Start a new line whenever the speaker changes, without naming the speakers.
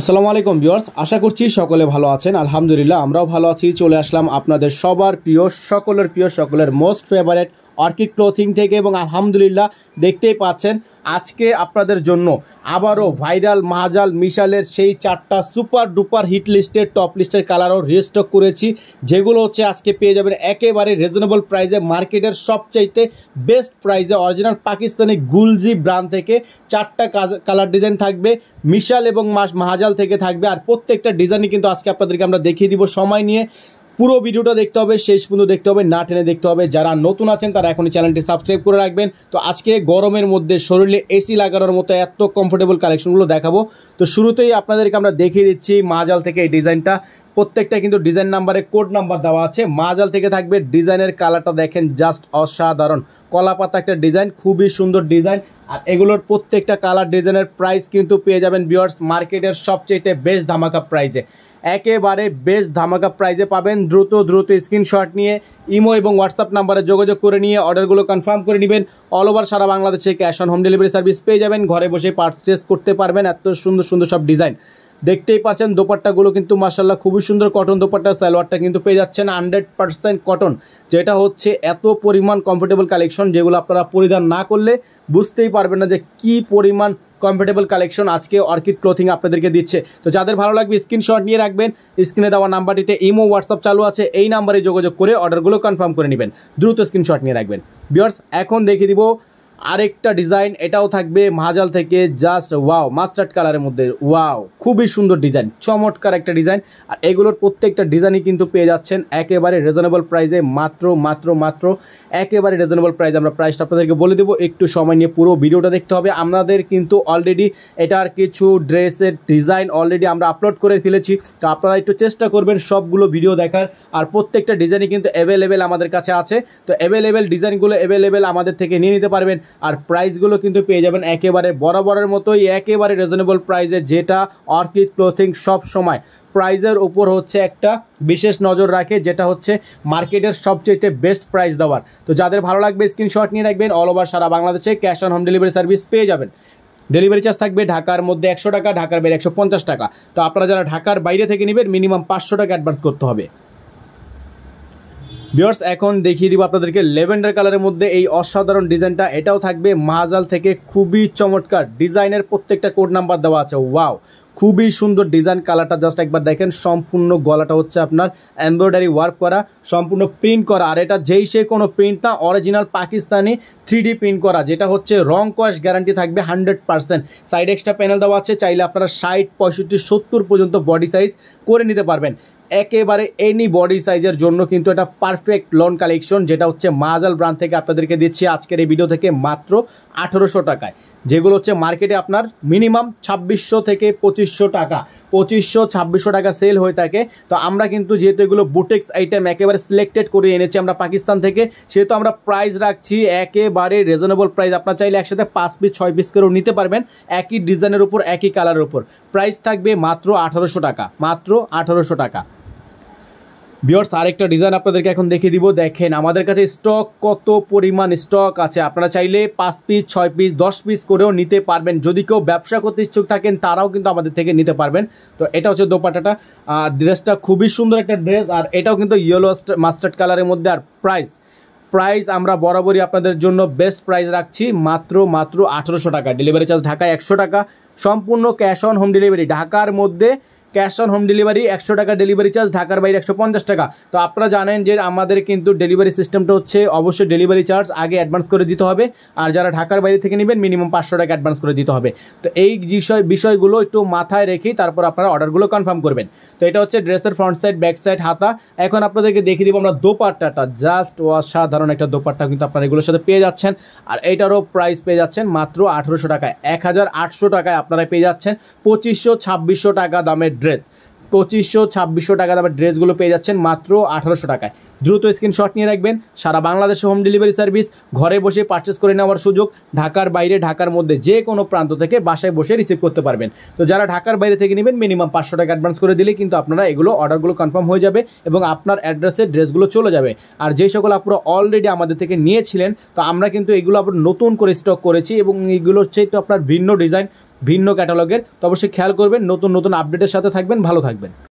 আসসালামু আলাইকুম ভিউয়ার্স আশা করছি সকলে ভালো আছেন আলহামদুলিল্লাহ আমরাও ভালো আছি চলে আসলাম আপনাদের সবার প্রিয় সকলের প্রিয় সকলের মোস্ট ফেভারেট অর্কিড ক্লোথিং থেকে এবং আলহামদুলিল্লাহ দেখতেই পাচ্ছেন আজকে আপনাদের জন্য আবারও ভাইরাল মাহাজাল মিশালের সেই চারটা সুপার ডুপার হিট লিস্টের টপ লিস্টের কালারও রিস্টক করেছি যেগুলো হচ্ছে আজকে পেয়ে যাবেন একেবারে রিজনেবল প্রাইসে মার্কেটের সবচাইতে বেস্ট প্রাইসে অরিজিনাল পাকিস্তানি গুলজি ব্র্যান্ড থেকে চারটা কালার ডিজাইন থাকবে মিশাল এবং মাস মাহাজাল থেকে থাকবে আর প্রত্যেকটা ডিজাইনই কিন্তু আজকে আপনাদেরকে আমরা দেখিয়ে দিব সময় নিয়ে পুরো ভিডিওটা দেখতে হবে শেষ পর্যন্ত দেখতে হবে না টেনে দেখতে হবে যারা নতুন আছেন তারা এখনই চ্যানেলটি সাবস্ক্রাইব করে রাখবেন তো আজকে গরমের মধ্যে শরীরে এসি লাগানোর মতো এত কমফোর্টেবল কালেকশনগুলো দেখাবো তো শুরুতেই আপনাদেরকে আমরা দেখিয়ে দিচ্ছি মাজাল থেকে এই ডিজাইনটা প্রত্যেকটা কিন্তু ডিজাইন নাম্বারে কোড নাম্বার দেওয়া আছে মাজাল থেকে থাকবে ডিজাইনের কালারটা দেখেন জাস্ট অসাধারণ কলা পাতা একটা ডিজাইন খুবই সুন্দর ডিজাইন আর এগুলোর প্রত্যেকটা কালার ডিজাইনের প্রাইস কিন্তু পেয়ে যাবেন বিয়ার্স মার্কেটের সবচেয়ে বেশ ধামাকা প্রাইসে একেবারে বেশ ধামাকা প্রাইজে পাবেন দ্রুত দ্রুত স্ক্রিনশট নিয়ে ইমো এবং হোয়াটসঅ্যাপ নাম্বারে যোগাযোগ করে নিয়ে অর্ডারগুলো কনফার্ম করে নেবেন অল ওভার সারা বাংলাদেশে cash on home delivery service পেয়ে যাবেন ঘরে বসে পারচেস করতে পারবেন এত সুন্দর সুন্দর সব ডিজাইন দেখতেই পাচ্ছেন দোপাট্টাগুলো কিন্তু মাসাল্লাহ খুবই সুন্দর কটন দোপাট্টা সালোয়ারটা কিন্তু পেয়ে যাচ্ছেন হান্ড্রেড পার্সেন্ট কটন যেটা হচ্ছে এত পরিমাণ কমফোর্টেবল কালেকশন যেগুলো আপনারা পরিধান না করলে বুঝতেই পারবেন না যে কি পরিমাণ কমফোর্টেবল কালেকশন আজকে অর্কিড ক্লোথিং আপনাদেরকে দিচ্ছে তো যাদের ভালো লাগবে স্ক্রিনশট নিয়ে রাখবেন স্ক্রিনে দেওয়া নাম্বারটিতে ইমো হোয়াটসঅ্যাপ চালু আছে এই নাম্বারে যোগাযোগ করে অর্ডারগুলো কনফার্ম করে নেবেন দ্রুত স্ক্রিনশট নিয়ে রাখবেন বিয়ার্স এখন দেখিয়ে দিব আরেকটা ডিজাইন এটাও থাকবে মাহাজাল থেকে জাস্ট ওয়াও মাস্টার্ড কালারের মধ্যে ওয়াও খুবই সুন্দর ডিজাইন চমৎকার একটা ডিজাইন আর এগুলোর প্রত্যেকটা ডিজাইনই কিন্তু পেয়ে যাচ্ছেন একেবারে রিজনেবল প্রাইসে মাত্র মাত্র মাত্র একেবারে রিজনেবল প্রাইস আমরা প্রাইসটা আপনাদেরকে বলে দেবো একটু সময় নিয়ে পুরো ভিডিওটা দেখতে হবে আপনাদের কিন্তু অলরেডি এটার কিছু ড্রেসের ডিজাইন অলরেডি আমরা আপলোড করে ফেলেছি তো আপনারা একটু চেষ্টা করবেন সবগুলো ভিডিও দেখার আর প্রত্যেকটা ডিজাইনই কিন্তু অ্যাভেলেবেল আমাদের কাছে আছে তো অ্যাভেলেবেল ডিজাইনগুলো অ্যাভেলেবেল আমাদের থেকে নিয়ে নিতে পারবেন আর প্রাইসগুলো কিন্তু পেয়ে যাবেন একেবারে বরাবরের মতোই একেবারে রিজনেবল প্রাইসে যেটা অর্কিড ক্লোথিং সব সময় প্রাইজের উপর হচ্ছে একটা বিশেষ নজর রাখে যেটা হচ্ছে মার্কেটের সবচেয়ে বেস্ট প্রাইস দেওয়ার তো যাদের ভালো লাগবে স্ক্রিনশট নিয়ে রাখবেন অল ওভার সারা বাংলাদেশে cash on home delivery service পেয়ে যাবেন ডেলিভারি চার্জ থাকবে ঢাকার মধ্যে একশো টাকা ঢাকার বাইরে একশো টাকা তো আপনারা যারা ঢাকার বাইরে থেকে নেবেন মিনিমাম পাঁচশো টাকা অ্যাডভান্স করতে হবে বিয়ার্স এখন দেখিয়ে দিব আপনাদেরকে লেভেন্ডার কালারের মধ্যে এই অসাধারণ ডিজাইনটা এটাও থাকবে মাহাজাল থেকে খুবই চমৎকার ডিজাইনের প্রত্যেকটা কোড নাম্বার দেওয়া আছে ওয়াও খুবই সুন্দর ডিজাইন কালারটা জাস্ট একবার দেখেন সম্পূর্ণ গলাটা হচ্ছে আপনার এমব্রয়ডারি ওয়ার্ক করা সম্পূর্ণ প্রিন্ট করা আর এটা যেই সে কোনো প্রিন্ট না অরিজিনাল পাকিস্তানি থ্রি প্রিন্ট করা যেটা হচ্ছে রং কোয়াশ গ্যারান্টি থাকবে hundred percent side extra panel দেওয়া আছে চাইলে আপনারা ষাট পঁয়ষট্টি সত্তর পর্যন্ত বডি সাইজ করে নিতে পারবেন একেবারে এনি বডি সাইজের জন্য কিন্তু এটা পারফেক্ট লন কালেকশন যেটা হচ্ছে মাজাল ব্র্যান্ড থেকে আপনাদেরকে দিচ্ছি আজকের এই ভিডিও থেকে মাত্র আঠেরোশো টাকায় যেগুলো হচ্ছে মার্কেটে আপনার মিনিমাম ছাব্বিশশো থেকে পঁচিশশো টাকা পঁচিশশো ছাব্বিশশো টাকা সেল হয়ে থাকে তো আমরা কিন্তু যেহেতু এগুলো বুটেক্স আইটেম একেবারে সিলেক্টেড করে এনেছি আমরা পাকিস্তান থেকে সেহেতু আমরা প্রাইস রাখছি একেবারে রিজনেবল প্রাইস আপনার চাইলে একসাথে পাঁচ পিস ছয় পিস করেও নিতে পারবেন একই ডিজাইনের উপর একই কালারের উপর প্রাইস থাকবে মাত্র আঠারোশো টাকা মাত্র আঠারোশো টাকা বিয়ার্স আরেকটা ডিজাইন আপনাদেরকে এখন দেখিয়ে দিব দেখেন আমাদের কাছে স্টক কত পরিমাণ স্টক আছে আপনারা চাইলে পাঁচ পিস ছয় পিস দশ পিস করেও নিতে পারবেন যদি কেউ ব্যবসা করতে ইচ্ছুক থাকেন তারাও কিন্তু আমাদের থেকে নিতে পারবেন তো এটা হচ্ছে দোপাটাটা ড্রেসটা খুবই সুন্দর একটা ড্রেস আর এটাও কিন্তু ইয়েলো মাস্টার্ড কালারের মধ্যে আর প্রাইস প্রাইস আমরা বরাবরই আপনাদের জন্য বেস্ট প্রাইস রাখছি মাত্র মাত্র আঠেরোশো টাকা ডেলিভারি চার্জ ঢাকায় একশো টাকা সম্পূর্ণ ক্যাশ অন হোম ডেলিভারি ঢাকার মধ্যে ক্যাশ অন হোম ডেলিভারি একশো টাকা ডেলিভারি চার্জ ঢাকার বাইরে একশো পঞ্চাশ টাকা তো আপনারা জানেন যে আমাদের কিন্তু ডেলিভারি সিস্টেমটা হচ্ছে অবশ্যই ডেলিভারি চার্জ আগে অ্যাডভান্স করে দিতে হবে আর যারা ঢাকার বাইরে থেকে নেবেন মিনিমাম পাঁচশো টাকা অ্যাডভান্স করে দিতে হবে তো এই বিষয় বিষয়গুলো একটু মাথায় রেখেই তারপর আপনারা অর্ডারগুলো কনফার্ম করবেন তো এটা হচ্ছে ড্রেসের ফ্রন্ট সাইড ব্যাক সাইড হাতা এখন আপনাদেরকে দেখিয়ে দিব আমরা দোপাট্টাটা জাস্ট অসাধারণ একটা দোপাট্টা কিন্তু আপনারা এগুলোর সাথে পেয়ে যাচ্ছেন আর এটারও প্রাইস পেয়ে যাচ্ছেন মাত্র আঠেরোশো টাকায় এক হাজার আটশো টাকায় আপনারা পেয়ে যাচ্ছেন পঁচিশশো ছাব্বিশশো টাকা দামের ড্রেস পঁচিশশো ছাব্বিশশো টাকা দামের ড্রেসগুলো পেয়ে যাচ্ছেন মাত্র আঠারোশো টাকায় দ্রুত স্ক্রিনশট নিয়ে রাখবেন সারা বাংলাদেশে হোম ডেলিভারি সার্ভিস ঘরে বসে পারচেস করে নেওয়ার সুযোগ ঢাকার বাইরে ঢাকার মধ্যে যে কোনো প্রান্ত থেকে বাসায় বসে রিসিভ করতে পারবেন তো যারা ঢাকার বাইরে থেকে নেবেন মিনিমাম পাঁচশো টাকা অ্যাডভান্স করে দিলে কিন্তু আপনারা এগুলো অর্ডারগুলো কনফার্ম হয়ে যাবে এবং আপনার অ্যাড্রেসে ড্রেসগুলো চলে যাবে আর যে সকল আপনারা অলরেডি আমাদের থেকে নিয়েছিলেন তো আমরা কিন্তু এগুলো আবার নতুন করে স্টক করেছি এবং এগুলো হচ্ছে একটু আপনার ভিন্ন ডিজাইন ভিন্ন ক্যাটালগের তো অবশ্যই খেয়াল করবেন নতুন নতুন আপডেটের সাথে থাকবেন ভালো থাকবেন